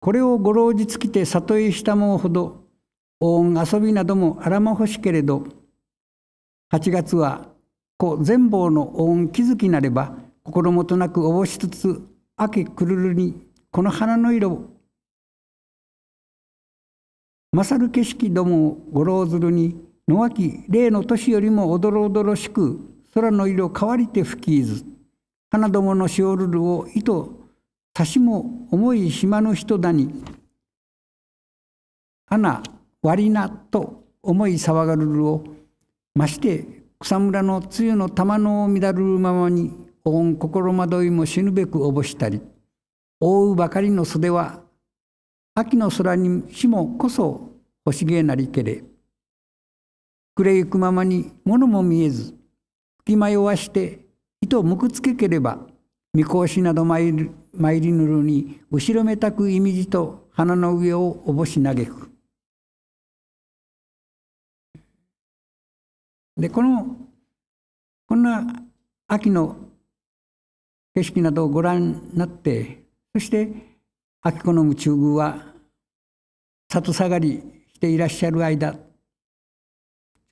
これをご老じつきて里へしたもうほど、お恩遊びなどもあらまほしけれど、8月は子全貌のお恩気づきなれば、心もとなくおぼしつつ、明けくるるにこの花の色を、勝る景色どもをごろうずるに、野脇例の年よりもおどろおどろしく、空の色変わりて吹きいず、花どものしおるるを糸たしも重い島の人だに、花割りなと思い騒がるるを、まして草むらの露の玉の乱るままに、おん心惑いも死ぬべくおぼしたり、覆うばかりの袖は、秋の空にしもこそしげなりけれ、暮れゆくままに物も見えず、吹き迷わして、糸むくつけければ、見越しなど参る参りぬるに後ろめたくいみじと花の上をおぼし嘆く。でこのこんな秋の景色などをご覧になってそして秋子の夢中宮は里下がりしていらっしゃる間ち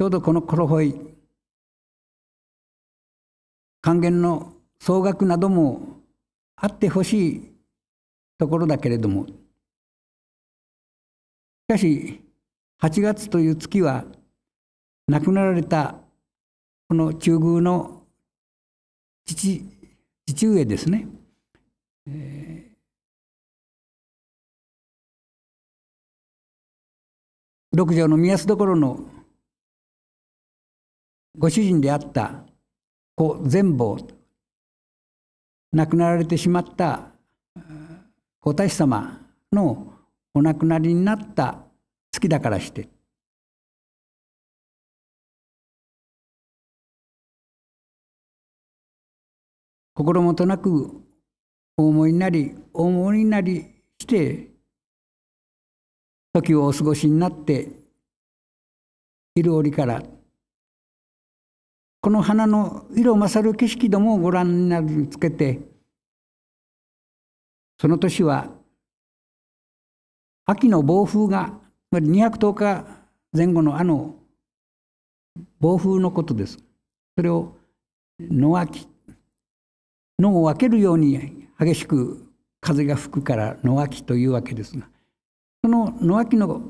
ょうどこのコロホイ還元の総額などもあってほしいところだけれどもしかし8月という月は亡くなられたこの中宮の父父上ですね、えー、六条の宮須所のご主人であった子善坊亡くなられてしまった皇太子様のお亡くなりになった月だからして心もとなくお思いになりお思いになりして時をお過ごしになっている折からこの花の色を勝る景色どもをご覧になにつけてその年は秋の暴風がつまり210日前後のあの暴風のことですそれを野秋野を分けるように激しく風が吹くから野秋というわけですがその野秋の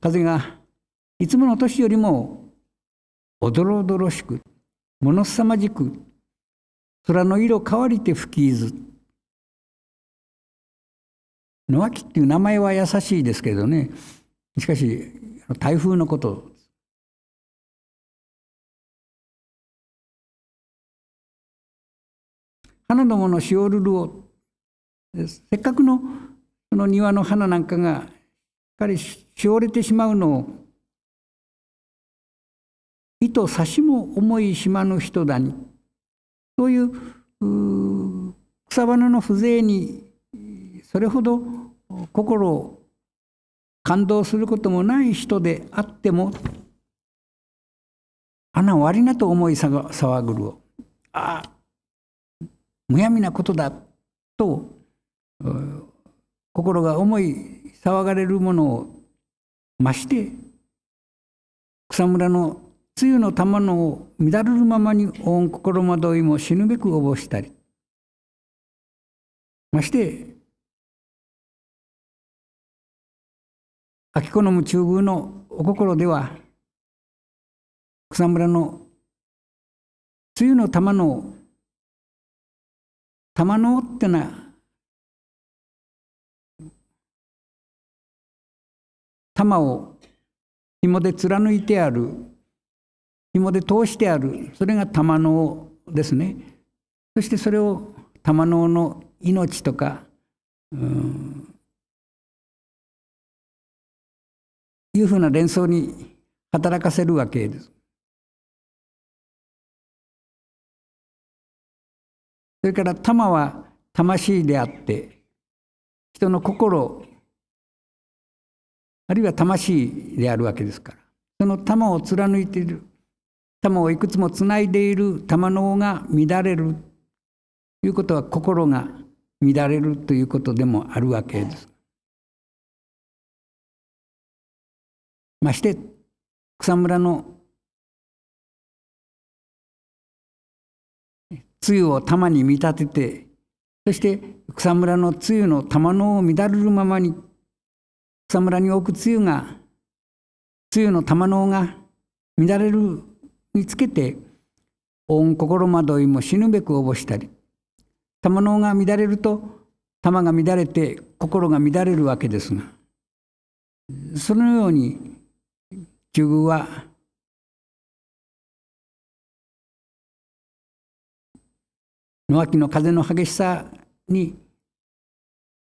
風がいつもの年よりもおどろおどろしく、ものすさまじく、空の色変わりて吹きず。野脇っていう名前は優しいですけどね、しかし、台風のこと。花どものしおるるを、せっかくのその庭の花なんかが、しっかりしおれてしまうのを意図差しも重い島の人だにという草花の風情にそれほど心を感動することもない人であっても花終わりなと思い騒ぐるをああむやみなことだと心が思い騒がれるものをまして草むらのつゆの玉のを乱れるままに御心惑いも死ぬべくおぼしたりまして秋き好む中宮のお心では草むらのつゆの玉の玉のってな玉を紐で貫いてある紐で通してあるそれが玉のですねそしてそれを玉のの命とか、うん、いうふうな連想に働かせるわけです。それから玉は魂であって人の心あるいは魂であるわけですからその玉を貫いている玉をいくつもつないでいる玉の緒が乱れるということは心が乱れるということでもあるわけです。まして草むらのつゆを玉に見立ててそして草むらのつゆの玉のを乱れるままに草むらに置くつゆがつゆの玉のが乱れるにつけて恩心惑いも死ぬべくおぼしたり玉のが乱れると玉が乱れて心が乱れるわけですがそのように中宮は野脇の風の激しさに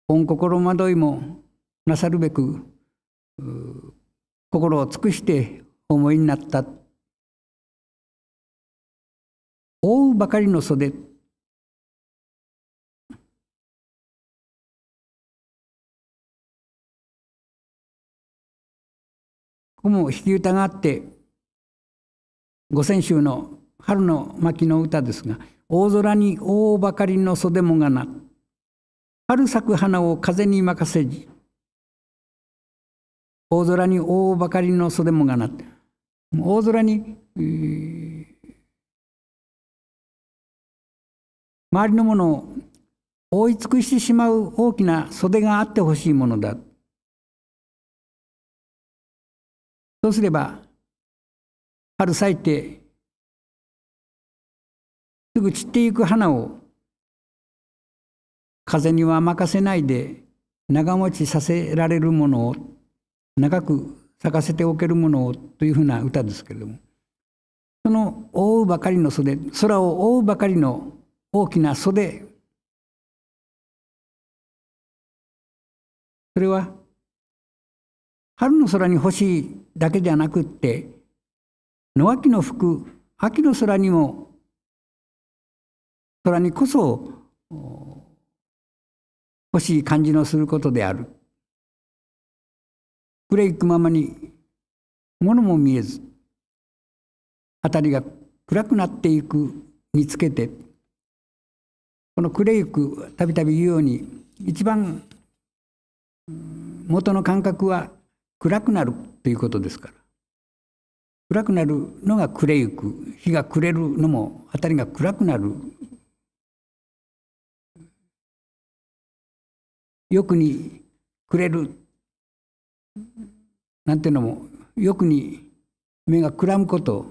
恩心惑いもなさるべく心を尽くして思いになった覆うばかりの袖ここも弾き歌があって五泉州の春の巻の歌ですが「大空に覆うばかりの袖もがな春咲く花を風に任せじ」「大空に覆うばかりの袖もがな」大空に、えー周りのものを覆い尽くしてしまう大きな袖があってほしいものだそうすれば春咲いてすぐ散っていく花を風には任せないで長持ちさせられるものを長く咲かせておけるものをというふうな歌ですけれどもその覆うばかりの袖空を覆うばかりの大きな袖それは春の空に欲しいだけじゃなくって野秋の吹く秋の空にも空にこそ欲しい感じのすることである。暮れ行くままに物も見えず辺りが暗くなっていくにつけてこのクレイクたびたび言うように一番元の感覚は暗くなるということですから暗くなるのが暮れゆく日が暮れるのも辺りが暗くなるよくに暮れるなんていうのもよくに目がくらむこと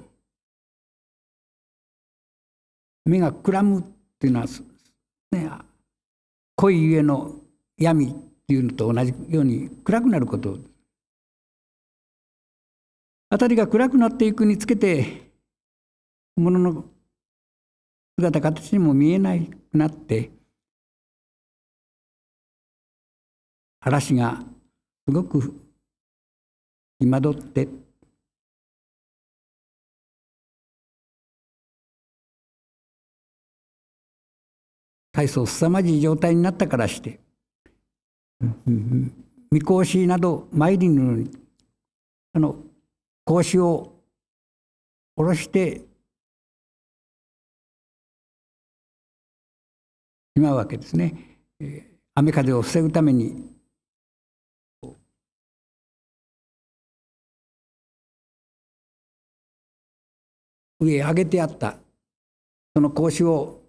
目がくらむっていうのはね、濃いゆえの闇っていうのと同じように暗くなること辺りが暗くなっていくにつけてものの姿形にも見えなくなって嵐がすごく戸惑って大層凄まじい状態になったからして、見講師など参りぬのに、あの、格子を下ろして、しまうわけですね。雨風を防ぐために上へ上げてあったその格子を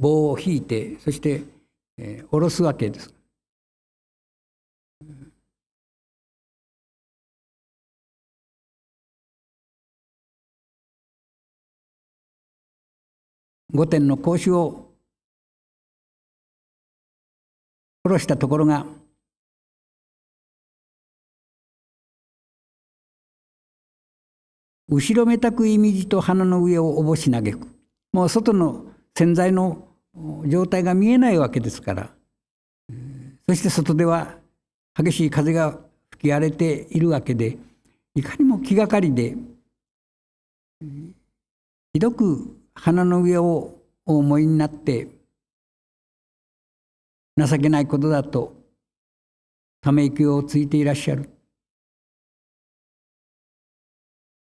棒を引いてそして、えー、下ろすわけです。御殿の孔子をろしたところが後ろめたくいみじと花の上をおぼし嘆くもう外の潜在の状態が見えないわけですからそして外では激しい風が吹き荒れているわけでいかにも気がかりでひどく花の上をお思いになって情けないことだとため息をついていらっしゃる。